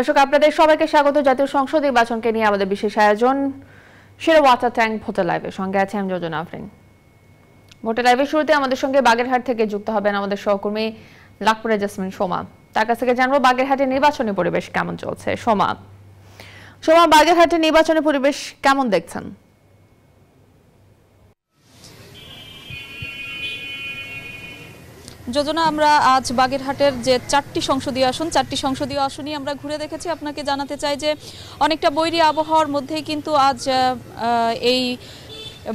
দর্শক আপনাদের সবাইকে স্বাগত জাতীয় সংসদ নির্বাচনকে নিয়ে আমাদের বিশেষ আয়োজন সেরা ওয়াটার ট্যাঙ্ক ভোটার লাইভে সঙ্গে আছে আমি যোজন আফরিন ভোটার লাইভের শুরুতে আমাদের সঙ্গে বাগেরহাট থেকে যুক্ত হবেন আমাদের সহকর্মী লাখপুরে জাসমিন সোমা তার কাছ থেকে জানবো বাগেরহাটের নির্বাচনী পরিবেশ কেমন চলছে সোমা সোমা বাগেরহাটের নির্বাচনী পরিবেশ কেমন দেখছেন যোজনা আমরা আজ বাগেরহাটের যে চারটি সংসদীয় আসন চারটি সংসদীয় আসনই আমরা ঘুরে দেখেছি আপনাকে জানাতে চাই যে অনেকটা বৈরী আবহাওয়ার মধ্যেই কিন্তু আজ এই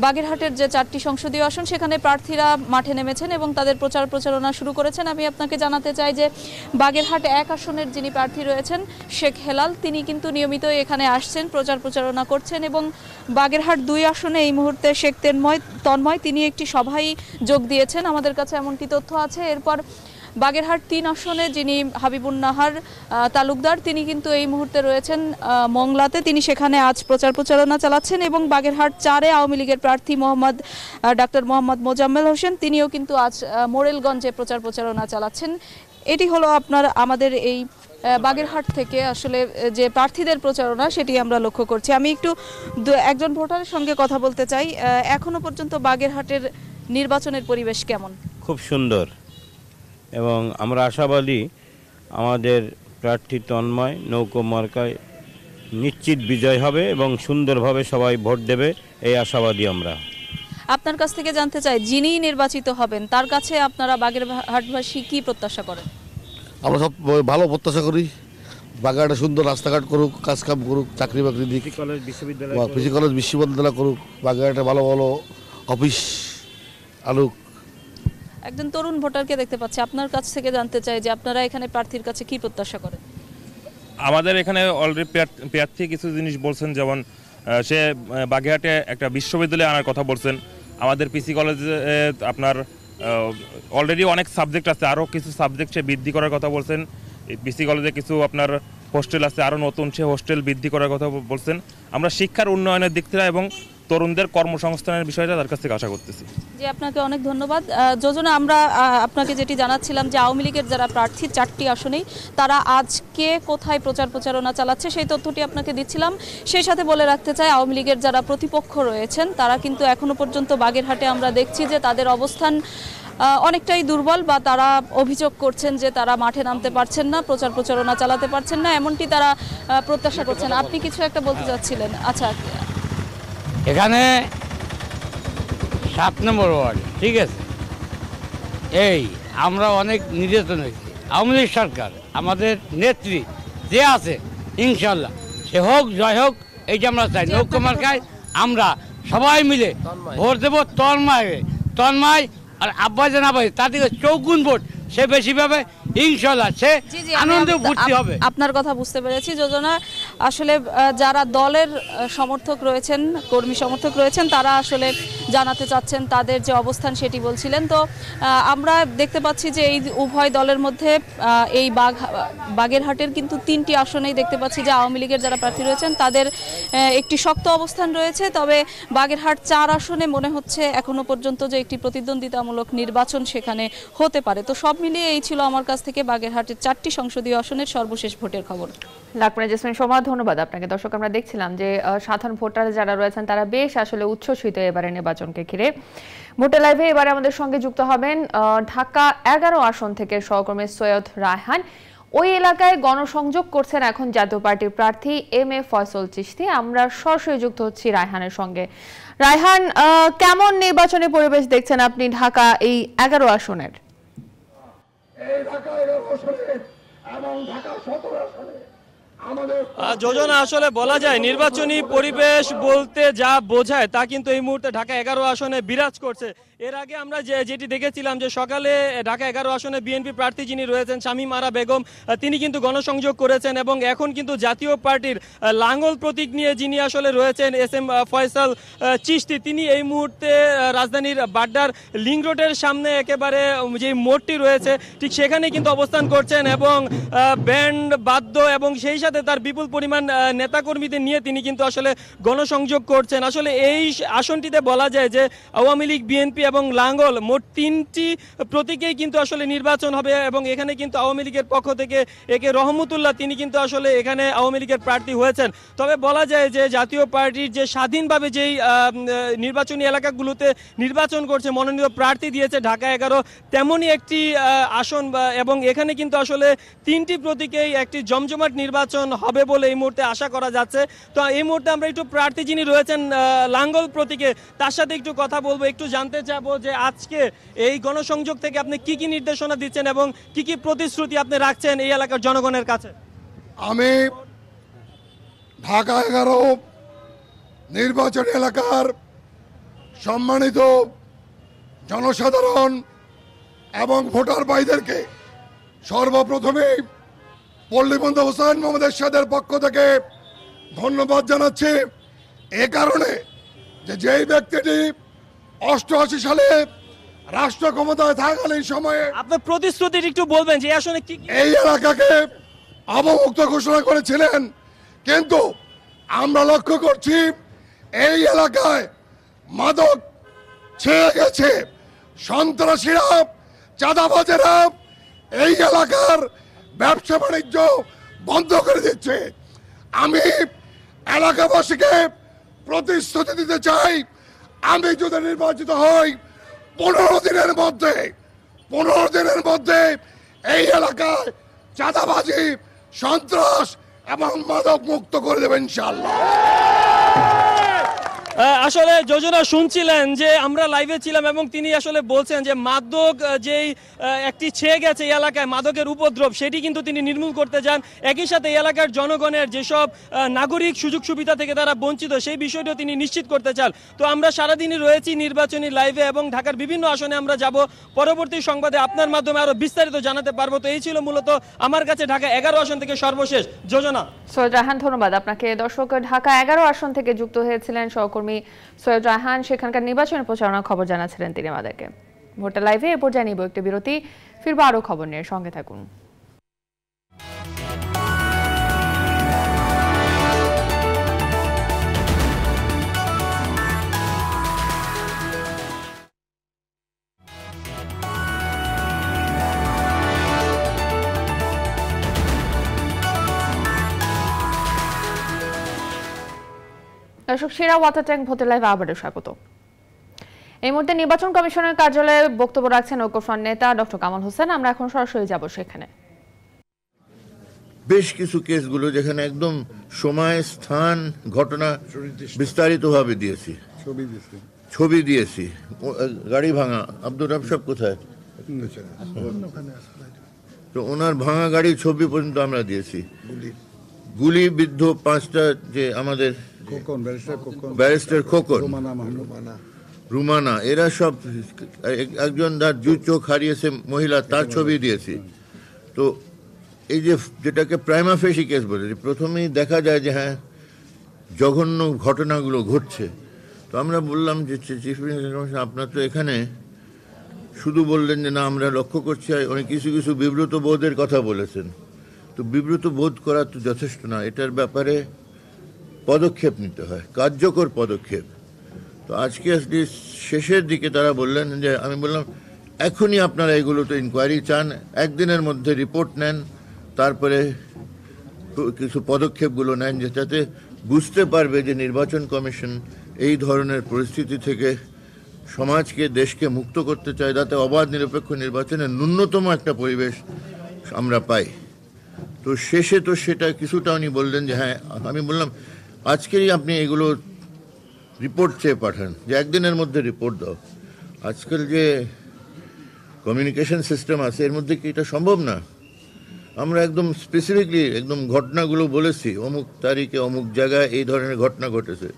বাগেরহাটের যে চারটি সংসদীয় আসন সেখানে প্রার্থীরা মাঠে নেমেছেন এবং তাদের প্রচার প্রচারণা শুরু করেছেন আমি আপনাকে জানাতে চাই যে বাগেরহাট এক আসনের যিনি প্রার্থী রয়েছেন শেখ হেলাল তিনি কিন্তু নিয়মিত এখানে আসছেন প্রচার প্রচারণা করছেন এবং বাগেরহাট দুই আসনে এই মুহূর্তে শেখ তন্ময় তন্ময় তিনি একটি সভায় যোগ দিয়েছেন আমাদের কাছে এমনটি তথ্য আছে এরপর বাগেরহাট তিন আসনে যিনি হাবিবুন নাহার তালুকদার তিনি কিন্তু এই মুহূর্তে রয়েছেন মংলাতে তিনি সেখানে আজ প্রচার প্রচারণা চালাচ্ছেন এবং বাগেরহাট চারে আওয়ামী লীগের প্রার্থী মোহাম্মদ ডাক্তার মোহাম্মদ মোজাম্মেল হোসেন তিনিও কিন্তু আজ মোরেলগঞ্জে প্রচার প্রচারণা চালাচ্ছেন এটি হলো আপনার আমাদের এই বাগেরহাট থেকে আসলে যে প্রার্থীদের প্রচারণা সেটি আমরা লক্ষ্য করছি আমি একটু একজন ভোটারের সঙ্গে কথা বলতে চাই এখনো পর্যন্ত বাগেরহাটের নির্বাচনের পরিবেশ কেমন খুব সুন্দর এবং আমরা আশাবাদী আমাদের প্রার্থী তন্ময় নৌকো মার্কায় নিশ্চিত বিজয় হবে এবং সুন্দরভাবে সবাই ভোট দেবে এই আশাবাদী আমরা আপনার কাছ থেকে জানতে চাই যিনি নির্বাচিত হবেন তার কাছে আপনারা হাটবাসী কি প্রত্যাশা করেন আমরা সব ভালো প্রত্যাশা করি বাগাটা সুন্দর রাস্তাঘাট করুক কাজকাম করুক চাকরি বাকরি দিক কলেজ বিশ্ববিদ্যালয় কলেজ বিশ্ববিদ্যালয় করুক বাগাটা ভালো ভালো অফিস আলুক একজন তরুণ ভোটারকে দেখতে পাচ্ছি আপনার কাছ থেকে জানতে চাই যে আপনারা এখানে প্রার্থীর কাছে কি প্রত্যাশা করেন আমাদের এখানে অলরেডি প্রার্থী কিছু জিনিস বলছেন যেমন সে বাগেরহাটে একটা বিশ্ববিদ্যালয়ে আনার কথা বলছেন আমাদের পিসি কলেজে আপনার অলরেডি অনেক সাবজেক্ট আছে আরও কিছু সাবজেক্ট সে বৃদ্ধি করার কথা বলছেন পিসি কলেজে কিছু আপনার হোস্টেল আছে আরও নতুন সে হোস্টেল বৃদ্ধি করার কথা বলছেন আমরা শিক্ষার উন্নয়নের দিক থেকে এবং তরুণদের কর্মসংস্থানের বিষয়টা তার কাছ থেকে আশা করতেছি যে আপনাকে অনেক ধন্যবাদ যোজনা আমরা আপনাকে যেটি জানাচ্ছিলাম যে আওয়ামী লীগের যারা প্রার্থী চারটি আসনেই তারা আজকে কোথায় প্রচার প্রচারণা চালাচ্ছে সেই তথ্যটি আপনাকে দিচ্ছিলাম সেই সাথে বলে রাখতে চাই আওয়ামী লীগের যারা প্রতিপক্ষ রয়েছেন তারা কিন্তু এখনো পর্যন্ত বাগেরহাটে আমরা দেখছি যে তাদের অবস্থান অনেকটাই দুর্বল বা তারা অভিযোগ করছেন যে তারা মাঠে নামতে পারছেন না প্রচার প্রচারণা চালাতে পারছেন না এমনটি তারা প্রত্যাশা করছেন আপনি কিছু একটা বলতে চাচ্ছিলেন আচ্ছা এখানে সাত নম্বর ওয়ার্ড ঠিক আছে এই আমরা অনেক নির্যাতন হয়েছি আওয়ামী লীগ সরকার আমাদের নেত্রী যে আছে ইনশাল্লাহ সে হোক জয় হোক এইটা আমরা চাই নৌকো মার্কায় আমরা সবাই মিলে ভোট দেবো তন্ময় তন্ময় আর আব্বা জানাবাই তার থেকে চৌগুণ ভোট সে বেশি পাবে ইনশাল্লাহ আনন্দে ভর্তি হবে আপনার কথা বুঝতে পেরেছি যোজনা আসলে যারা দলের সমর্থক রয়েছেন কর্মী সমর্থক রয়েছেন তারা আসলে জানাতে চাচ্ছেন তাদের যে অবস্থান সেটি বলছিলেন তো আমরা দেখতে পাচ্ছি যে এই উভয় দলের মধ্যে এই বাঘ বাগেরহাটের কিন্তু তিনটি আসনেই দেখতে পাচ্ছি যে আওয়ামী লীগের যারা প্রার্থী রয়েছেন তাদের একটি শক্ত অবস্থান রয়েছে তবে বাগেরহাট চার আসনে মনে হচ্ছে এখনো পর্যন্ত যে একটি প্রতিদ্বন্দ্বিতামূলক নির্বাচন সেখানে হতে পারে তো সব সব মিলিয়ে এই ছিল আমার কাছ থেকে বাগেরহাটের চারটি সংসদীয় আসনের সর্বশেষ ভোটের খবর লাকমানা জেসমিন সোমা ধন্যবাদ আপনাকে দর্শক আমরা দেখছিলাম যে সাধারণ ভোটার যারা রয়েছেন তারা বেশ আসলে উচ্ছ্বসিত এবারে নির্বাচনকে ঘিরে ভোটার লাইভে এবারে আমাদের সঙ্গে যুক্ত হবেন ঢাকা এগারো আসন থেকে সহকর্মী সৈয়দ রায়হান ওই এলাকায় গণসংযোগ করছেন এখন জাতীয় পার্টির প্রার্থী এম এ ফয়সল চিস্তি আমরা সরাসরি যুক্ত হচ্ছি রায়হানের সঙ্গে রায়হান কেমন নির্বাচনের পরিবেশ দেখছেন আপনি ঢাকা এই এগারো আসনের যোজনা আসলে বলা যায় নির্বাচনী পরিবেশ বলতে যা বোঝায় তা কিন্তু এই মুহূর্তে ঢাকা এগারো আসনে বিরাজ করছে এর আগে আমরা যে যেটি দেখেছিলাম যে সকালে ঢাকা এগারো আসনে বিএনপি প্রার্থী যিনি রয়েছেন শামীম আরা বেগম তিনি কিন্তু গণসংযোগ করেছেন এবং এখন কিন্তু জাতীয় পার্টির লাঙ্গল প্রতীক নিয়ে যিনি আসলে রয়েছেন এস এম ফয়সাল চিস্তি তিনি এই মুহূর্তে রাজধানীর বাড্ডার লিং রোডের সামনে একেবারে যে মোড়টি রয়েছে ঠিক সেখানে কিন্তু অবস্থান করছেন এবং ব্যান্ড বাদ্য এবং সেই সাথে তার বিপুল পরিমাণ নেতাকর্মীদের নিয়ে তিনি কিন্তু আসলে গণসংযোগ করছেন আসলে এই আসনটিতে বলা যায় যে আওয়ামী লীগ বিএনপি এবং লাঙ্গল মোট তিনটি প্রতীকেই কিন্তু আসলে নির্বাচন হবে এবং এখানে কিন্তু আওয়ামী লীগের পক্ষ থেকে একে রহমতুল্লাহ তিনি কিন্তু আসলে এখানে আওয়ামী লীগের প্রার্থী হয়েছেন তবে বলা যায় যে জাতীয় পার্টির যে স্বাধীনভাবে যেই নির্বাচনী এলাকাগুলোতে নির্বাচন করছে মনোনীত প্রার্থী দিয়েছে ঢাকা এগারো তেমনই একটি আসন এবং এখানে কিন্তু আসলে তিনটি প্রতীকেই একটি জমজমাট নির্বাচন হবে বলে এই মুহূর্তে আশা করা যাচ্ছে তো এই মুহূর্তে আমরা একটু প্রার্থী যিনি রয়েছেন লাঙ্গল প্রতীকে তার সাথে একটু কথা বলবো একটু জানতে চাই যাব যে আজকে এই গণসংযোগ থেকে আপনি কি কি নির্দেশনা দিচ্ছেন এবং কি কি প্রতিশ্রুতি আপনি রাখছেন এই এলাকার জনগণের কাছে আমি ঢাকা এগারো নির্বাচন এলাকার সম্মানিত জনসাধারণ এবং ভোটার ভাইদেরকে সর্বপ্রথমে পল্লীবন্ধু হোসেন মোহাম্মদ এরশাদের পক্ষ থেকে ধন্যবাদ জানাচ্ছি এ কারণে যে যেই ব্যক্তিটি অষ্টআশি সালে রাষ্ট্র ক্ষমতায় থাকালীন সময়ে আপনার প্রতিশ্রুতি একটু বলবেন যে আসলে কি এই এলাকাকে অবমুক্ত ঘোষণা করেছিলেন কিন্তু আমরা লক্ষ্য করছি এই এলাকায় মাদক ছেড়ে গেছে সন্ত্রাসীরা চাঁদাবাজেরা এই এলাকার ব্যবসা বাণিজ্য বন্ধ করে দিচ্ছে আমি এলাকাবাসীকে প্রতিশ্রুতি দিতে চাই আমি যদি নির্বাচিত হই পনেরো দিনের মধ্যে পনেরো দিনের মধ্যে এই এলাকায় চাঁদাবাজি সন্ত্রাস এবং মাদক মুক্ত করে দেবেন ইনশাল্লাহ আসলে যোজনা শুনছিলেন যে আমরা লাইভে ছিলাম এবং তিনি আসলে বলছেন যে মাদক যেই একটি ছেয়ে গেছে এই এলাকায় মাদকের উপদ্রব সেটি কিন্তু তিনি নির্মূল করতে যান একই সাথে এই এলাকার জনগণের যেসব নাগরিক সুযোগ সুবিধা থেকে তারা বঞ্চিত সেই বিষয়টিও তিনি নিশ্চিত করতে চান তো আমরা সারাদিনই রয়েছি নির্বাচনী লাইভে এবং ঢাকার বিভিন্ন আসনে আমরা যাব পরবর্তী সংবাদে আপনার মাধ্যমে আরও বিস্তারিত জানাতে পারবো তো এই ছিল মূলত আমার কাছে ঢাকা এগারো আসন থেকে সর্বশেষ যোজনা রাহান ধন্যবাদ আপনাকে দর্শক ঢাকা এগারো আসন থেকে যুক্ত হয়েছিলেন সহকর্মী সৈয়দ রাহান সেখানকার নির্বাচন প্রচারণার খবর জানাচ্ছিলেন তিনি আমাদেরকে ভোটার লাইভে এরপর পর্যায়ে একটি বিরতি ফিরবো আরও খবর নিয়ে সঙ্গে থাকুন দর্শক সেরা ওয়াটার ট্যাঙ্ক ভোটের লাইভ আবারও স্বাগত এই মুহূর্তে নির্বাচন কমিশনের কার্যালয়ে বক্তব্য রাখছেন ঐক্যফ্রন্ট নেতা ডক্টর কামাল হোসেন আমরা এখন সরাসরি যাব সেখানে বেশ কিছু কেসগুলো যেখানে একদম সময় স্থান ঘটনা বিস্তারিতভাবে দিয়েছি ছবি দিয়েছি গাড়ি ভাঙা আব্দুর রাব সব কোথায় তো ওনার ভাঙা গাড়ি ছবি পর্যন্ত আমরা দিয়েছি গুলিবিদ্ধ পাঁচটা যে আমাদের ব্যারিস্টার খোকন রুমানা এরা সব একজন তার জু চোখ হারিয়েছে মহিলা তার ছবি দিয়েছি তো এই যে যেটাকে প্রাইমাফেসি কেস বলে প্রথমেই দেখা যায় যে হ্যাঁ জঘন্য ঘটনাগুলো ঘটছে তো আমরা বললাম যে চিফ মিনিস্টার আপনার তো এখানে শুধু বললেন যে না আমরা লক্ষ্য করছি অনেক কিছু কিছু বিব্রত বোধের কথা বলেছেন তো বিব্রত বোধ করা তো যথেষ্ট না এটার ব্যাপারে পদক্ষেপ নিতে হয় কার্যকর পদক্ষেপ তো আজকে আসলে শেষের দিকে তারা বললেন যে আমি বললাম এখনই আপনারা এগুলো তো ইনকোয়ারি চান একদিনের মধ্যে রিপোর্ট নেন তারপরে কিছু পদক্ষেপগুলো নেন যাতে বুঝতে পারবে যে নির্বাচন কমিশন এই ধরনের পরিস্থিতি থেকে সমাজকে দেশকে মুক্ত করতে চায় যাতে অবাধ নিরপেক্ষ নির্বাচনের ন্যূনতম একটা পরিবেশ আমরা পাই তো শেষে তো সেটা কিছুটা উনি বললেন যে হ্যাঁ আমি বললাম আজকেরই আপনি এগুলো রিপোর্ট চেয়ে পাঠান যে একদিনের মধ্যে রিপোর্ট দাও আজকাল যে কমিউনিকেশন সিস্টেম আছে এর মধ্যে কি এটা সম্ভব না আমরা একদম স্পেসিফিকলি একদম ঘটনাগুলো বলেছি অমুক তারিখে অমুক জায়গায় এই ধরনের ঘটনা ঘটেছে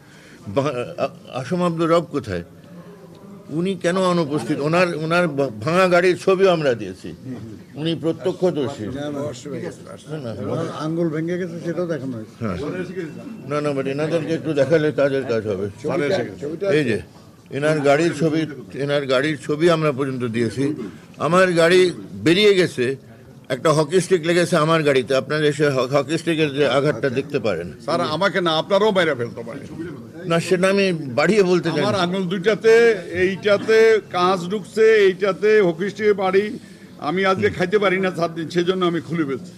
আসম আব্দুর রব কোথায় উনি কেন অনুপস্থিত ওনার ওনার ভাঙা গাড়ির ছবিও আমরা দিয়েছি উনি প্রত্যক্ষ দোষী আঙ্গুল ভেঙে গেছে সেটাও দেখানো হ্যাঁ। না না বাট এনাদেরকে একটু দেখালে কাজের কাজ হবে এই যে এনার গাড়ির ছবি এনার গাড়ির ছবি আমরা পর্যন্ত দিয়েছি আমার গাড়ি বেরিয়ে গেছে একটা হকি স্টিক লেগেছে আমার গাড়িতে আপনার এসে হকি স্টিকের যে আঘাতটা দেখতে পারেন স্যার আমাকে না আপনারও বাইরে ফেলতে পারেন না সেটা আমি বাড়িয়ে বলতে চাই আমার আঙুল দুইটাতে এইটাতে কাঁচ ঢুকছে এইটাতে হকিস্টে বাড়ি আমি আজকে খাইতে পারি না সাত দিন সেজন্য আমি খুলে ফেলছি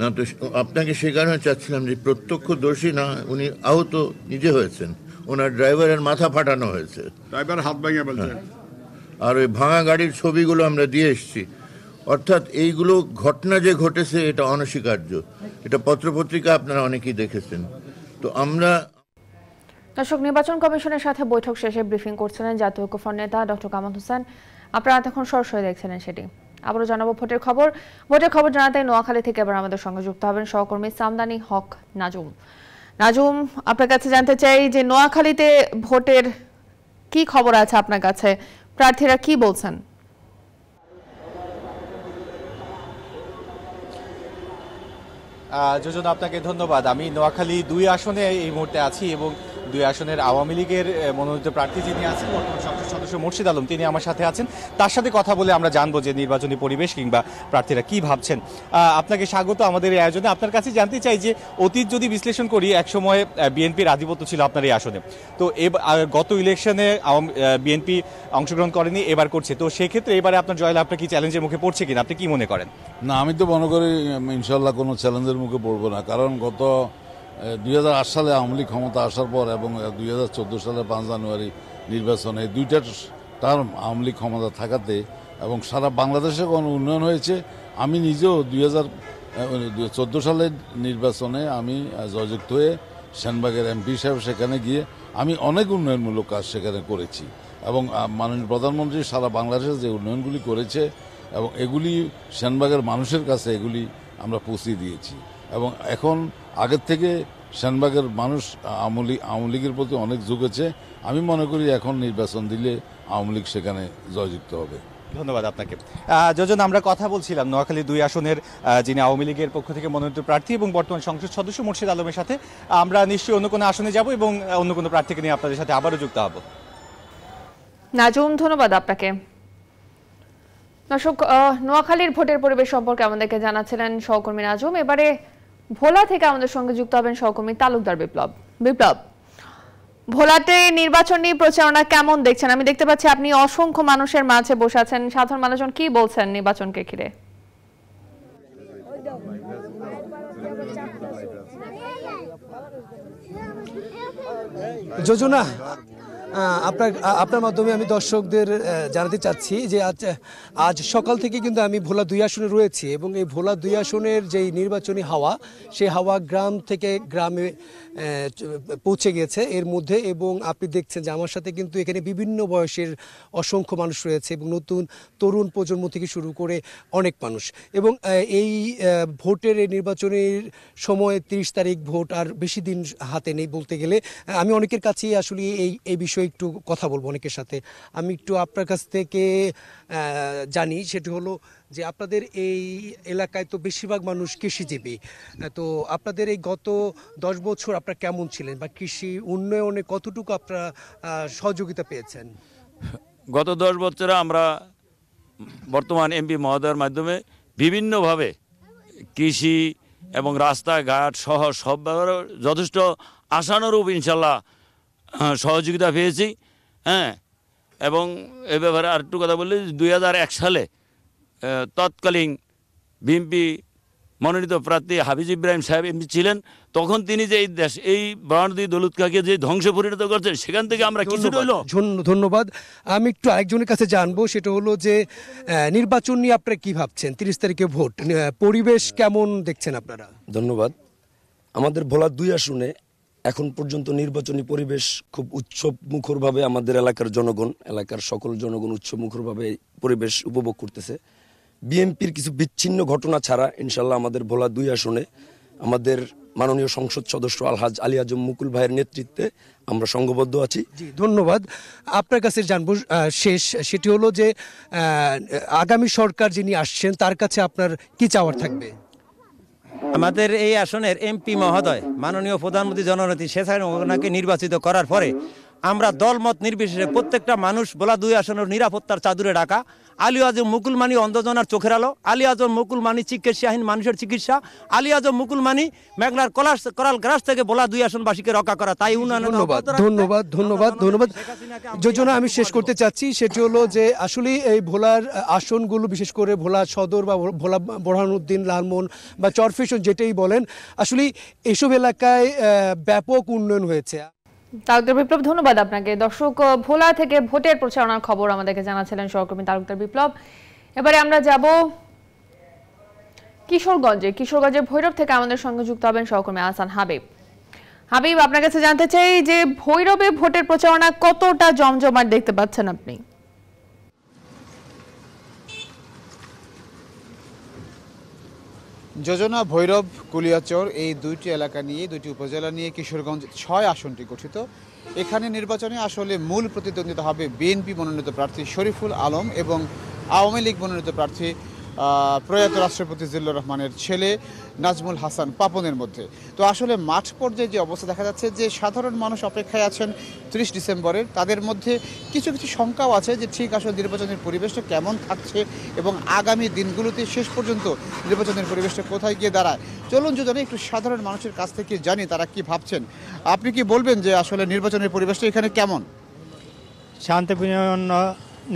না তো আপনাকে সে কারণে চাচ্ছিলাম যে প্রত্যক্ষ দোষী না উনি আহত নিজে হয়েছেন ওনার ড্রাইভারের মাথা ফাটানো হয়েছে ড্রাইভার হাত ভেঙে বলছে হ্যাঁ। আর ওই ভাঙা গাড়ির ছবিগুলো আমরা দিয়ে এসছি অর্থাৎ এইগুলো ঘটনা যে ঘটেছে এটা অনস্বীকার্য এটা পত্রপত্রিকা আপনারা অনেকেই দেখেছেন তো আমরা দর্শক নির্বাচন কমিশনের সাথে বৈঠক শেষে ব্রিফিং করছিলেন জাতীয় ঐক্যফ্রন্ট নেতা ডক্টর কামাল হোসেন আপনারা এখন সরাসরি দেখছিলেন সেটি আবারও জানাবো ভোটের খবর ভোটের খবর জানাতে নোয়াখালী থেকে এবার আমাদের সঙ্গে যুক্ত হবেন সহকর্মী সামদানি হক নাজুম নাজুম আপনার কাছে জানতে চাই যে নোয়াখালীতে ভোটের কি খবর আছে আপনার কাছে প্রার্থীরা কি বলছেন যোজন আপনাকে ধন্যবাদ আমি নোয়াখালী দুই আসনে এই মুহূর্তে আছি এবং দুই আসনের আওয়ামী লীগের মনোনীত প্রার্থী যিনি আছেন বর্তমান সংসদ সদস্য মুর্শিদ আলম তিনি আমার সাথে আছেন তার সাথে কথা বলে আমরা জানবো যে নির্বাচনী পরিবেশ কিংবা প্রার্থীরা কি ভাবছেন আপনাকে স্বাগত আমাদের এই আয়োজনে আপনার কাছে জানতে চাই যে অতীত যদি বিশ্লেষণ করি একসময় বিএনপির আধিপত্য ছিল আপনার এই আসনে তো গত ইলেকশনে বিএনপি অংশগ্রহণ করেনি এবার করছে তো সেক্ষেত্রে এবারে আপনার আপনার কি চ্যালেঞ্জের মুখে পড়ছে কিনা আপনি কি মনে করেন না আমি তো মনে করি ইনশাল্লাহ কোনো চ্যালেঞ্জের মুখে পড়বো না কারণ গত দুই সালে আওয়ামী লীগ ক্ষমতা আসার পর এবং দুই সালে পাঁচ জানুয়ারি নির্বাচন এই দুইটা টার্ম আওয়ামী লীগ ক্ষমতা থাকাতে এবং সারা বাংলাদেশে কোন উন্নয়ন হয়েছে আমি নিজেও দুই হাজার সালের নির্বাচনে আমি জয়যুক্ত হয়ে সেনবাগের এমপি সাহেব সেখানে গিয়ে আমি অনেক উন্নয়নমূলক কাজ সেখানে করেছি এবং মাননীয় প্রধানমন্ত্রী সারা বাংলাদেশে যে উন্নয়নগুলি করেছে এবং এগুলি সেনবাগের মানুষের কাছে এগুলি আমরা পৌঁছে দিয়েছি এবং এখন আগের থেকে শানবাগের মানুষ আওয়ামী আওয়ামী লীগের প্রতি অনেক ঝুঁকেছে আমি মনে করি এখন নির্বাচন দিলে আওয়ামী লীগ সেখানে জয়যুক্ত হবে ধন্যবাদ আপনাকে যোজন আমরা কথা বলছিলাম নোয়াখালী দুই আসনের যিনি আওয়ামী লীগের পক্ষ থেকে মনোনীত প্রার্থী এবং বর্তমান সংসদ সদস্য মুর্শিদ আলমের সাথে আমরা নিশ্চয়ই অন্য কোনো আসনে যাব এবং অন্য কোনো প্রার্থীকে নিয়ে আপনাদের সাথে আবারও যুক্ত হব নাজম ধন্যবাদ আপনাকে দর্শক নোয়াখালীর ভোটের পরিবেশ সম্পর্কে আমাদেরকে জানাচ্ছিলেন সহকর্মী নাজম এবারে ভোলা থেকে আমাদের সঙ্গে যুক্ত হবেন সহকর্মী তালুকদার বিপ্লব বিপ্লব ভোলাতে নির্বাচনী প্রচারণা কেমন দেখছেন আমি দেখতে পাচ্ছি আপনি অসংখ্য মানুষের মাঝে বসে আছেন সাধারণ মানুষজন কি বলছেন নির্বাচনকে ঘিরে যোজনা আপনার আপনার মাধ্যমে আমি দর্শকদের জানাতে চাচ্ছি যে আজ আজ সকাল থেকে কিন্তু আমি ভোলা দুই আসনে রয়েছি এবং এই ভোলা দুই আসনের যেই নির্বাচনী হাওয়া সেই হাওয়া গ্রাম থেকে গ্রামে পৌঁছে গেছে এর মধ্যে এবং আপনি দেখছেন যে আমার সাথে কিন্তু এখানে বিভিন্ন বয়সের অসংখ্য মানুষ রয়েছে এবং নতুন তরুণ প্রজন্ম থেকে শুরু করে অনেক মানুষ এবং এই ভোটের এই নির্বাচনের সময় তিরিশ তারিখ ভোট আর বেশি দিন হাতে নেই বলতে গেলে আমি অনেকের কাছেই আসলে এই এই বিষয়ে বিষয়ে একটু কথা বলবো অনেকের সাথে আমি একটু আপনার কাছ থেকে জানি সেটি হলো যে আপনাদের এই এলাকায় তো বেশিরভাগ মানুষ কৃষিজীবী তো আপনাদের এই গত দশ বছর আপনারা কেমন ছিলেন বা কৃষি উন্নয়নে কতটুকু আপনারা সহযোগিতা পেয়েছেন গত দশ বছরে আমরা বর্তমান এমপি মহোদয়ের মাধ্যমে বিভিন্নভাবে কৃষি এবং রাস্তাঘাট সহ সব যথেষ্ট আশানুরূপ ইনশাল্লাহ হ্যাঁ, সহযোগিতা পেয়েছি হ্যাঁ এবং এ ব্যাপারে আরেকটু কথা বললে দুই সালে তৎকালীন বিএনপি মনোনীত প্রার্থী হাফিজ ইব্রাহিম সাহেব এমপি ছিলেন তখন তিনি যে এই দেশ এই বারানদী দলুৎকাকে যে ধ্বংস পরিণত করছেন সেখান থেকে আমরা কিছু হলো ধন্যবাদ আমি একটু আরেকজনের কাছে জানবো সেটা হলো যে নির্বাচন নিয়ে আপনারা কী ভাবছেন তিরিশ তারিখে ভোট পরিবেশ কেমন দেখছেন আপনারা ধন্যবাদ আমাদের ভোলার দুই আসনে এখন পর্যন্ত নির্বাচনী পরিবেশ খুব উৎসব মুখরভাবে আমাদের এলাকার জনগণ এলাকার সকল জনগণ উৎসব মুখরভাবে পরিবেশ উপভোগ করতেছে বিএনপির কিছু বিচ্ছিন্ন ঘটনা ছাড়া ইনশাল্লাহ আমাদের ভোলা দুই আসনে আমাদের মাননীয় সংসদ সদস্য আলহাজ আলী আজম মুকুল ভাইয়ের নেতৃত্বে আমরা সংঘবদ্ধ আছি ধন্যবাদ আপনার কাছে জানবো শেষ সেটি হলো যে আগামী সরকার যিনি আসছেন তার কাছে আপনার কি চাওয়ার থাকবে আমাদের এই আসনের এমপি মহোদয় মাননীয় প্রধানমন্ত্রী জননেত্রী শেখ হাসিনা নির্বাচিত করার পরে আমরা দলমত নির্বিশেষে প্রত্যেকটা মানুষ বোলা দুই আসনের নিরাপত্তার চাদুরে ডাকা আলী আজম মানি অন্ধজনার চোখের আলো আলী আজম মানি চিকিৎসাহীন মানুষের চিকিৎসা আলী আজম মানি মেঘনার কলাস করাল গ্রাস থেকে বোলা দুই আসনবাসীকে রক্ষা করা তাই উন্নয়ন ধন্যবাদ ধন্যবাদ ধন্যবাদ ধন্যবাদ যোজনা আমি শেষ করতে চাচ্ছি সেটি হলো যে আসলে এই ভোলার আসনগুলো বিশেষ করে ভোলা সদর বা ভোলা বোরহানুদ্দিন লালমোহন বা চরফিশন যেটাই বলেন আসলে এসব এলাকায় ব্যাপক উন্নয়ন হয়েছে তারকদার বিপ্লব ধন্যবাদ আপনাকে দর্শক ভোলা থেকে ভোটের প্রচারণার খবর আমাদেরকে জানাচ্ছিলেন সহকর্মী তারকদার বিপ্লব এবারে আমরা যাব কিশোরগঞ্জে কিশোরগঞ্জের ভৈরব থেকে আমাদের সঙ্গে যুক্ত হবেন সহকর্মী আহসান হাবিব হাবিব আপনার কাছে জানতে চাই যে ভৈরবে ভোটের প্রচারণা কতটা জমজমাট দেখতে পাচ্ছেন আপনি যোজনা ভৈরব কুলিয়াচর এই দুইটি এলাকা নিয়ে দুইটি উপজেলা নিয়ে কিশোরগঞ্জ ছয় আসনটি গঠিত এখানে নির্বাচনে আসলে মূল প্রতিদ্বন্দ্বিতা হবে বিএনপি মনোনীত প্রার্থী শরীফুল আলম এবং আওয়ামী লীগ মনোনীত প্রার্থী প্রয়াত রাষ্ট্রপতি জিল্লুর রহমানের ছেলে নাজমুল হাসান পাপনের মধ্যে তো আসলে মাঠ পর্যায়ে যে অবস্থা দেখা যাচ্ছে যে সাধারণ মানুষ অপেক্ষায় আছেন ত্রিশ ডিসেম্বরের তাদের মধ্যে কিছু কিছু শঙ্কাও আছে যে ঠিক আসলে নির্বাচনের পরিবেশটা কেমন থাকছে এবং আগামী দিনগুলোতে শেষ পর্যন্ত নির্বাচনের পরিবেশটা কোথায় গিয়ে দাঁড়ায় চলুন যোজনে একটু সাধারণ মানুষের কাছ থেকে জানি তারা কি ভাবছেন আপনি কি বলবেন যে আসলে নির্বাচনের পরিবেশটা এখানে কেমন শান্তিপূর্ণ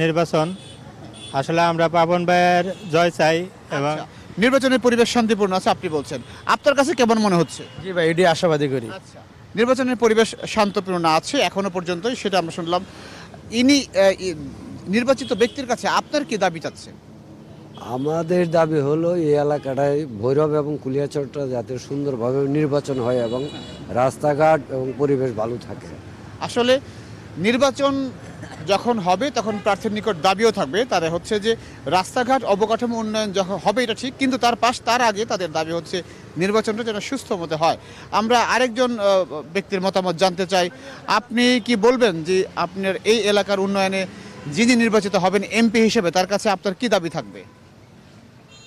নির্বাচন আসলে আমরা পাবন ভাইয়ের জয় চাই এবং আচ্ছা, নির্বাচনের পরিবেশ শান্তিপূর্ণ আছে আপনি বলছেন আপনার কাছে কেমন মনে হচ্ছে জি ভাই এটি আশাবাদী করি আচ্ছা, নির্বাচনের পরিবেশ শান্তপূর্ণ আছে এখনো পর্যন্ত সেটা আমরা শুনলাম ইনি নির্বাচিত ব্যক্তির কাছে আপনার কি দাবি চাচ্ছেন আমাদের দাবি হলো এই এলাকাটায় ভৈরব এবং কুলিয়াচরটা যাতে সুন্দরভাবে নির্বাচন হয় এবং রাস্তাঘাট এবং পরিবেশ ভালো থাকে আসলে নির্বাচন যখন হবে তখন প্রার্থীর নিকট দাবিও থাকবে তারা হচ্ছে যে রাস্তাঘাট অবকাঠামো উন্নয়ন যখন হবে এটা ঠিক কিন্তু তার পাশ তার আগে তাদের দাবি হচ্ছে নির্বাচনটা যেন সুস্থ মতে হয় আমরা আরেকজন ব্যক্তির মতামত জানতে চাই আপনি কি বলবেন যে আপনার এই এলাকার উন্নয়নে যিনি নির্বাচিত হবেন এমপি হিসেবে তার কাছে আপনার কি দাবি থাকবে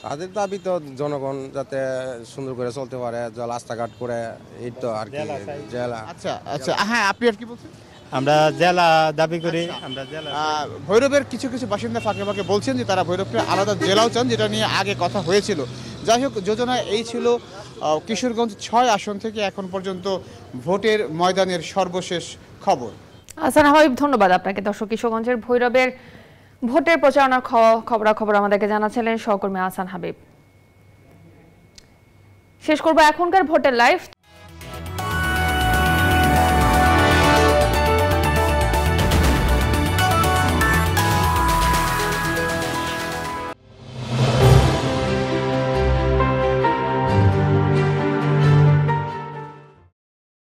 তাদের দাবি তো জনগণ যাতে সুন্দর করে চলতে পারে রাস্তাঘাট করে এই তো আর কি জেলা আচ্ছা আচ্ছা হ্যাঁ আপনি আর কি বলছেন আমরা জেলা দাবি করি আচ্ছা। আমরা জেলা ভৈরবের কিছু কিছু বাসিন্দা ফাঁকে ফাঁকে বলছেন যে তারা ভৈরবকে আলাদা জেলাও চান যেটা নিয়ে আগে কথা হয়েছিল যাই হোক যোজনা এই ছিল কিশোরগঞ্জ ছয় আসন থেকে এখন পর্যন্ত ভোটের ময়দানের সর্বশেষ খবর আসান হাবিব ধন্যবাদ আপনাকে দর্শক কিশোরগঞ্জের ভৈরবের ভোটের প্রচারণার খবরাখবর আমাদেরকে জানাছিলেন সহকর্মী আসান হাবিব শেষ করবো এখনকার ভোটের লাইভ